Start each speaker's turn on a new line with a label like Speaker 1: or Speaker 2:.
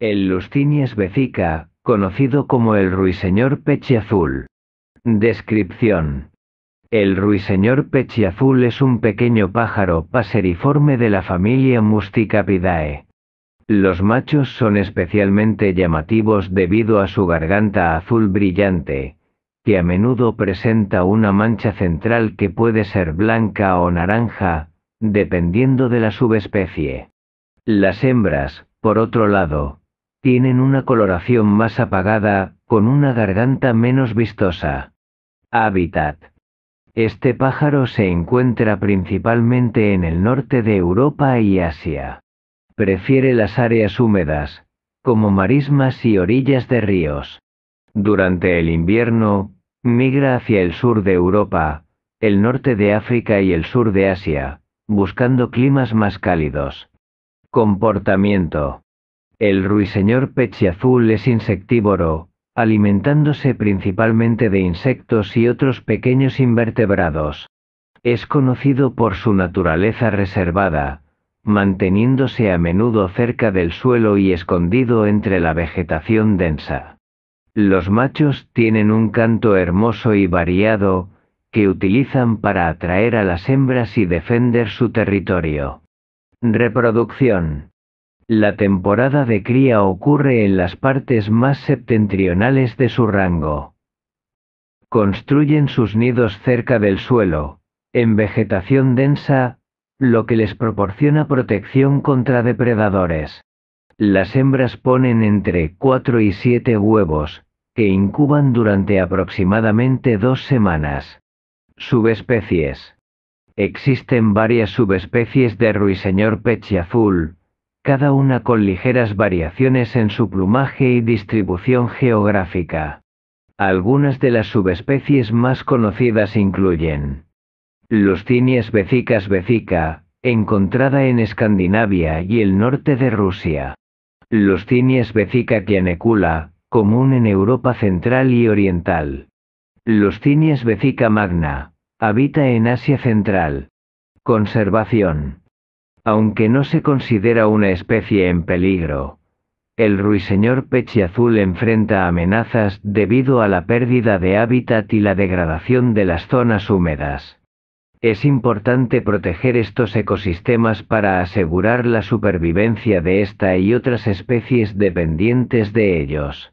Speaker 1: El es becica, conocido como el ruiseñor Pechiazul. Descripción. El ruiseñor Pechiazul es un pequeño pájaro paseriforme de la familia Musticapidae. Los machos son especialmente llamativos debido a su garganta azul brillante, que a menudo presenta una mancha central que puede ser blanca o naranja, dependiendo de la subespecie. Las hembras, por otro lado, tienen una coloración más apagada, con una garganta menos vistosa. Hábitat. Este pájaro se encuentra principalmente en el norte de Europa y Asia. Prefiere las áreas húmedas, como marismas y orillas de ríos. Durante el invierno, migra hacia el sur de Europa, el norte de África y el sur de Asia, buscando climas más cálidos. Comportamiento. El ruiseñor pechiazul es insectívoro, alimentándose principalmente de insectos y otros pequeños invertebrados. Es conocido por su naturaleza reservada, manteniéndose a menudo cerca del suelo y escondido entre la vegetación densa. Los machos tienen un canto hermoso y variado, que utilizan para atraer a las hembras y defender su territorio. Reproducción. La temporada de cría ocurre en las partes más septentrionales de su rango. Construyen sus nidos cerca del suelo, en vegetación densa, lo que les proporciona protección contra depredadores. Las hembras ponen entre 4 y 7 huevos, que incuban durante aproximadamente dos semanas. Subespecies. Existen varias subespecies de ruiseñor pechiazul, cada una con ligeras variaciones en su plumaje y distribución geográfica. Algunas de las subespecies más conocidas incluyen Los tinies becicas becica, encontrada en Escandinavia y el norte de Rusia. Los tinies becica quianecula, común en Europa central y oriental. Los tinies becica magna, habita en Asia central. Conservación. Aunque no se considera una especie en peligro, el ruiseñor pechiazul enfrenta amenazas debido a la pérdida de hábitat y la degradación de las zonas húmedas. Es importante proteger estos ecosistemas para asegurar la supervivencia de esta y otras especies dependientes de ellos.